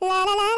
la la la.